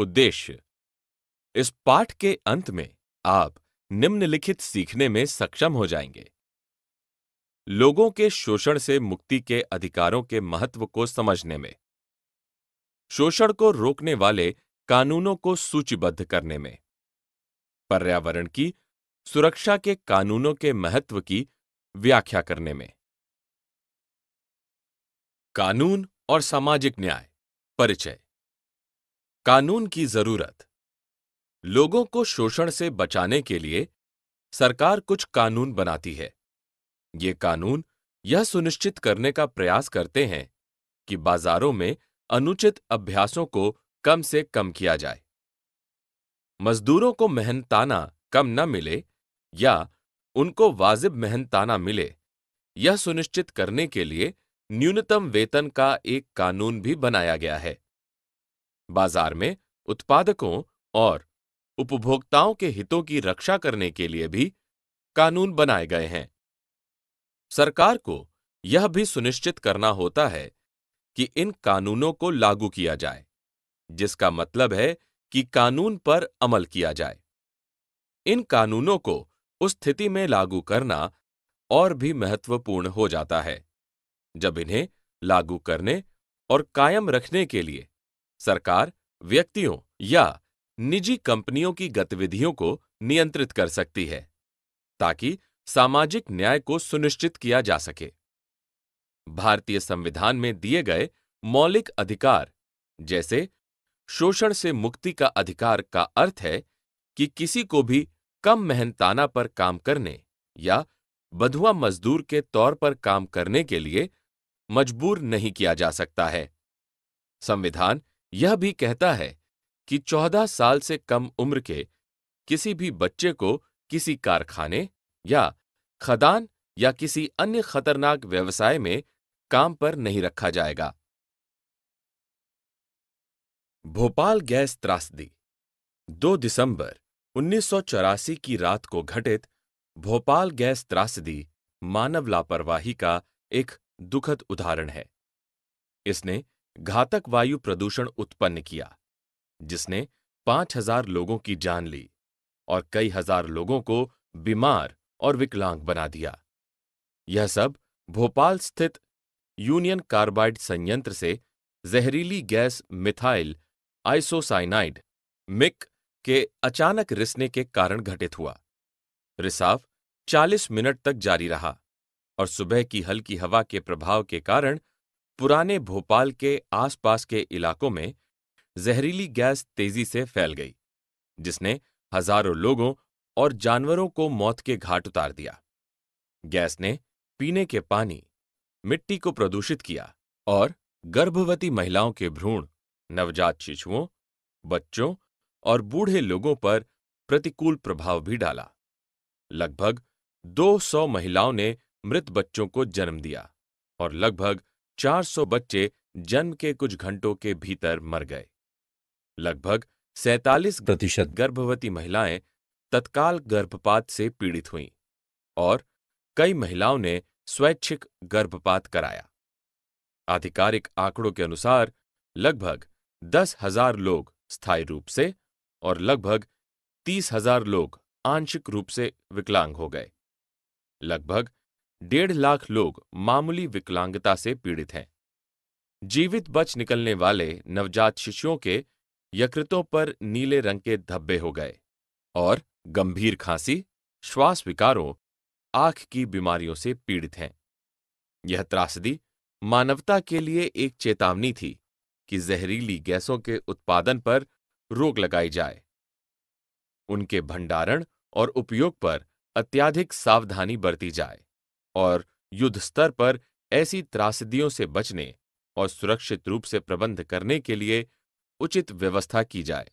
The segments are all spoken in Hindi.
उद्देश्य इस पाठ के अंत में आप निम्नलिखित सीखने में सक्षम हो जाएंगे लोगों के शोषण से मुक्ति के अधिकारों के महत्व को समझने में शोषण को रोकने वाले कानूनों को सूचीबद्ध करने में पर्यावरण की सुरक्षा के कानूनों के महत्व की व्याख्या करने में कानून और सामाजिक न्याय परिचय कानून की जरूरत लोगों को शोषण से बचाने के लिए सरकार कुछ कानून बनाती है ये कानून यह सुनिश्चित करने का प्रयास करते हैं कि बाजारों में अनुचित अभ्यासों को कम से कम किया जाए मजदूरों को मेहनताना कम न मिले या उनको वाजिब मेहनताना मिले यह सुनिश्चित करने के लिए न्यूनतम वेतन का एक कानून भी बनाया गया है बाजार में उत्पादकों और उपभोक्ताओं के हितों की रक्षा करने के लिए भी कानून बनाए गए हैं सरकार को यह भी सुनिश्चित करना होता है कि इन कानूनों को लागू किया जाए जिसका मतलब है कि कानून पर अमल किया जाए इन कानूनों को उस स्थिति में लागू करना और भी महत्वपूर्ण हो जाता है जब इन्हें लागू करने और कायम रखने के लिए सरकार व्यक्तियों या निजी कंपनियों की गतिविधियों को नियंत्रित कर सकती है ताकि सामाजिक न्याय को सुनिश्चित किया जा सके भारतीय संविधान में दिए गए मौलिक अधिकार जैसे शोषण से मुक्ति का अधिकार का अर्थ है कि किसी को भी कम मेहनताना पर काम करने या बधुआ मजदूर के तौर पर काम करने के लिए मजबूर नहीं किया जा सकता है संविधान यह भी कहता है कि 14 साल से कम उम्र के किसी भी बच्चे को किसी कारखाने या खदान या किसी अन्य खतरनाक व्यवसाय में काम पर नहीं रखा जाएगा भोपाल गैस त्रासदी 2 दिसंबर उन्नीस की रात को घटित भोपाल गैस त्रासदी मानव लापरवाही का एक दुखद उदाहरण है इसने घातक वायु प्रदूषण उत्पन्न किया जिसने 5000 लोगों की जान ली और कई हजार लोगों को बीमार और विकलांग बना दिया यह सब भोपाल स्थित यूनियन कार्बाइड संयंत्र से जहरीली गैस मिथाइल आइसोसाइनाइड मिक के अचानक रिसने के कारण घटित हुआ रिसाव 40 मिनट तक जारी रहा और सुबह की हल्की हवा के प्रभाव के कारण पुराने भोपाल के आसपास के इलाकों में जहरीली गैस तेजी से फैल गई जिसने हजारों लोगों और जानवरों को मौत के घाट उतार दिया गैस ने पीने के पानी मिट्टी को प्रदूषित किया और गर्भवती महिलाओं के भ्रूण नवजात शिशुओं बच्चों और बूढ़े लोगों पर प्रतिकूल प्रभाव भी डाला लगभग 200 महिलाओं ने मृत बच्चों को जन्म दिया और लगभग 400 बच्चे जन्म के कुछ घंटों के भीतर मर गए लगभग सैतालीस प्रतिशत गर्भवती महिलाएं तत्काल गर्भपात से पीड़ित हुईं और कई महिलाओं ने स्वैच्छिक गर्भपात कराया आधिकारिक आंकड़ों के अनुसार लगभग दस हजार लोग स्थायी रूप से और लगभग तीस हजार लोग आंशिक रूप से विकलांग हो गए लगभग डेढ़ लाख लोग मामूली विकलांगता से पीड़ित हैं जीवित बच निकलने वाले नवजात शिशुओं के यकृतों पर नीले रंग के धब्बे हो गए और गंभीर खांसी श्वास विकारों आंख की बीमारियों से पीड़ित हैं यह त्रासदी मानवता के लिए एक चेतावनी थी कि जहरीली गैसों के उत्पादन पर रोक लगाई जाए उनके भंडारण और उपयोग पर अत्याधिक सावधानी बरती जाए और युद्ध स्तर पर ऐसी त्रासदियों से बचने और सुरक्षित रूप से प्रबंध करने के लिए उचित व्यवस्था की जाए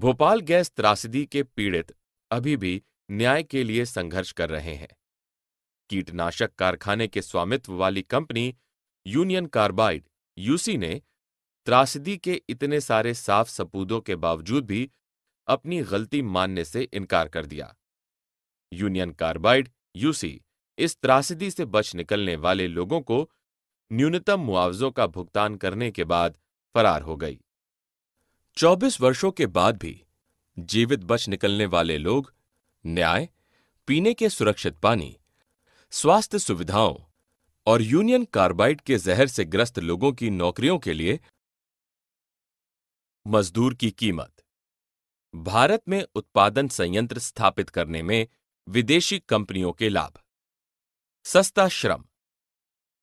भोपाल गैस त्रासदी के पीड़ित अभी भी न्याय के लिए संघर्ष कर रहे हैं कीटनाशक कारखाने के स्वामित्व वाली कंपनी यूनियन कार्बाइड यूसी ने त्रासदी के इतने सारे साफ सपूतों के बावजूद भी अपनी गलती मानने से इनकार कर दिया यूनियन कार्बाइड यूसी इस त्रासदी से बच निकलने वाले लोगों को न्यूनतम मुआवजों का भुगतान करने के बाद फरार हो गई 24 वर्षों के बाद भी जीवित बच निकलने वाले लोग न्याय पीने के सुरक्षित पानी स्वास्थ्य सुविधाओं और यूनियन कार्बाइड के जहर से ग्रस्त लोगों की नौकरियों के लिए मजदूर की कीमत भारत में उत्पादन संयंत्र स्थापित करने में विदेशी कंपनियों के लाभ सस्ता श्रम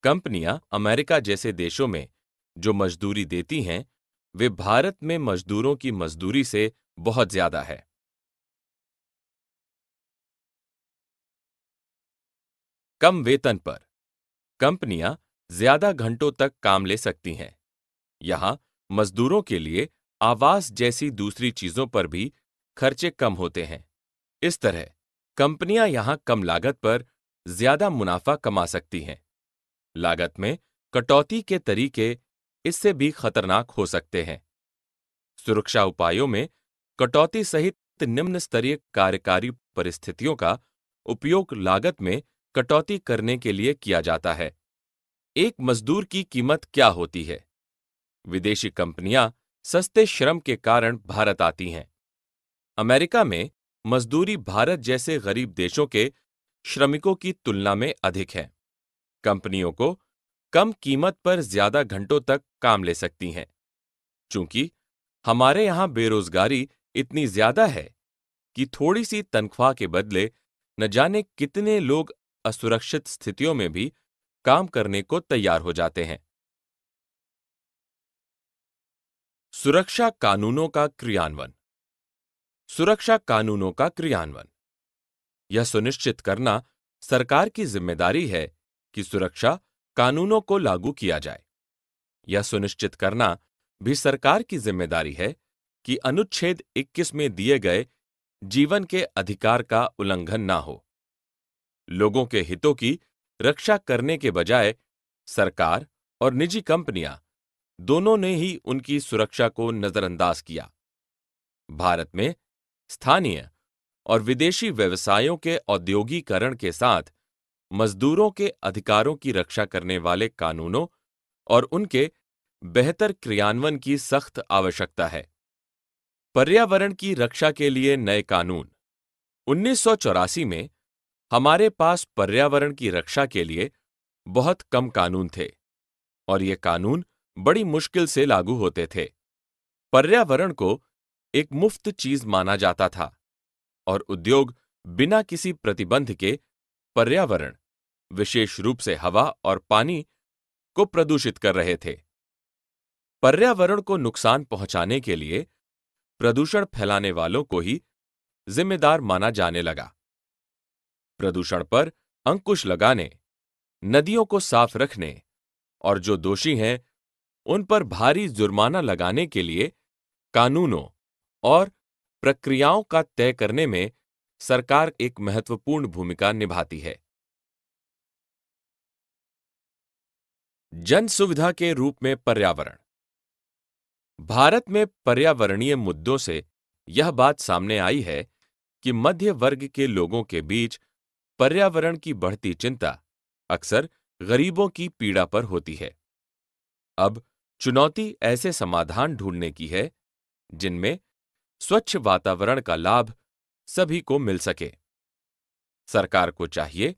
कंपनियां अमेरिका जैसे देशों में जो मजदूरी देती हैं वे भारत में मजदूरों की मजदूरी से बहुत ज्यादा है कम वेतन पर कंपनियां ज्यादा घंटों तक काम ले सकती हैं यहां मजदूरों के लिए आवास जैसी दूसरी चीजों पर भी खर्चे कम होते हैं इस तरह कंपनियां यहां कम लागत पर ज्यादा मुनाफा कमा सकती हैं लागत में कटौती के तरीके इससे भी खतरनाक हो सकते हैं सुरक्षा उपायों में कटौती सहित निम्न स्तरीय कार्यकारी परिस्थितियों का उपयोग लागत में कटौती करने के लिए किया जाता है एक मजदूर की कीमत क्या होती है विदेशी कंपनियां सस्ते श्रम के कारण भारत आती हैं अमेरिका में मजदूरी भारत जैसे गरीब देशों के श्रमिकों की तुलना में अधिक है कंपनियों को कम कीमत पर ज्यादा घंटों तक काम ले सकती हैं चूंकि हमारे यहां बेरोजगारी इतनी ज्यादा है कि थोड़ी सी तनख्वाह के बदले न जाने कितने लोग असुरक्षित स्थितियों में भी काम करने को तैयार हो जाते हैं सुरक्षा कानूनों का क्रियान्वयन सुरक्षा कानूनों का क्रियान्वयन यह सुनिश्चित करना सरकार की जिम्मेदारी है कि सुरक्षा कानूनों को लागू किया जाए यह सुनिश्चित करना भी सरकार की जिम्मेदारी है कि अनुच्छेद 21 में दिए गए जीवन के अधिकार का उल्लंघन ना हो लोगों के हितों की रक्षा करने के बजाय सरकार और निजी कंपनियां दोनों ने ही उनकी सुरक्षा को नजरअंदाज किया भारत में स्थानीय और विदेशी व्यवसायों के औद्योगिकरण के साथ मजदूरों के अधिकारों की रक्षा करने वाले कानूनों और उनके बेहतर क्रियान्वयन की सख्त आवश्यकता है पर्यावरण की रक्षा के लिए नए कानून उन्नीस में हमारे पास पर्यावरण की रक्षा के लिए बहुत कम कानून थे और ये कानून बड़ी मुश्किल से लागू होते थे पर्यावरण को एक मुफ्त चीज माना जाता था और उद्योग बिना किसी प्रतिबंध के पर्यावरण विशेष रूप से हवा और पानी को प्रदूषित कर रहे थे पर्यावरण को नुकसान पहुंचाने के लिए प्रदूषण फैलाने वालों को ही जिम्मेदार माना जाने लगा प्रदूषण पर अंकुश लगाने नदियों को साफ रखने और जो दोषी हैं उन पर भारी जुर्माना लगाने के लिए कानूनों और प्रक्रियाओं का तय करने में सरकार एक महत्वपूर्ण भूमिका निभाती है जन सुविधा के रूप में पर्यावरण भारत में पर्यावरणीय मुद्दों से यह बात सामने आई है कि मध्य वर्ग के लोगों के बीच पर्यावरण की बढ़ती चिंता अक्सर गरीबों की पीड़ा पर होती है अब चुनौती ऐसे समाधान ढूंढने की है जिनमें स्वच्छ वातावरण का लाभ सभी को मिल सके सरकार को चाहिए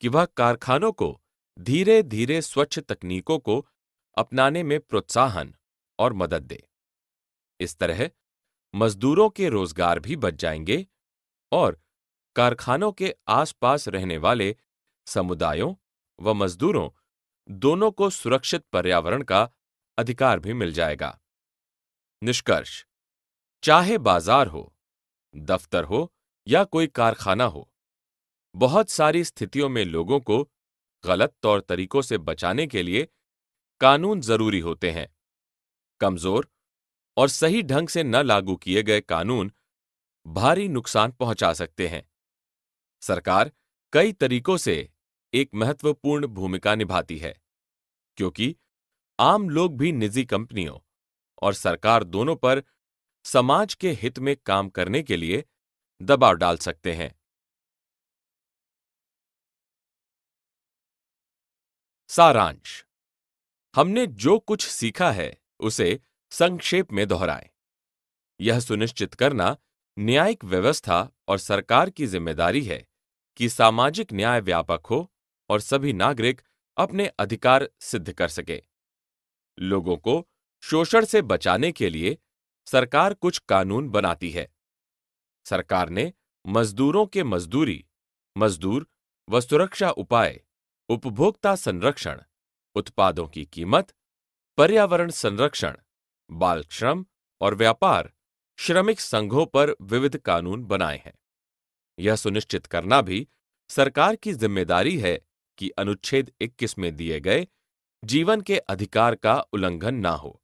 कि वह कारखानों को धीरे धीरे स्वच्छ तकनीकों को अपनाने में प्रोत्साहन और मदद दे इस तरह मजदूरों के रोजगार भी बच जाएंगे और कारखानों के आसपास रहने वाले समुदायों व मजदूरों दोनों को सुरक्षित पर्यावरण का अधिकार भी मिल जाएगा निष्कर्ष चाहे बाजार हो दफ्तर हो या कोई कारखाना हो बहुत सारी स्थितियों में लोगों को गलत तौर तरीकों से बचाने के लिए कानून जरूरी होते हैं कमजोर और सही ढंग से न लागू किए गए कानून भारी नुकसान पहुंचा सकते हैं सरकार कई तरीकों से एक महत्वपूर्ण भूमिका निभाती है क्योंकि आम लोग भी निजी कंपनियों और सरकार दोनों पर समाज के हित में काम करने के लिए दबाव डाल सकते हैं सारांश हमने जो कुछ सीखा है उसे संक्षेप में दोहराएं। यह सुनिश्चित करना न्यायिक व्यवस्था और सरकार की जिम्मेदारी है कि सामाजिक न्याय व्यापक हो और सभी नागरिक अपने अधिकार सिद्ध कर सके लोगों को शोषण से बचाने के लिए सरकार कुछ कानून बनाती है सरकार ने मजदूरों के मजदूरी मजदूर व सुरक्षा उपाय उपभोक्ता संरक्षण उत्पादों की कीमत पर्यावरण संरक्षण बाल श्रम और व्यापार श्रमिक संघों पर विविध कानून बनाए हैं यह सुनिश्चित करना भी सरकार की जिम्मेदारी है कि अनुच्छेद 21 में दिए गए जीवन के अधिकार का उल्लंघन ना हो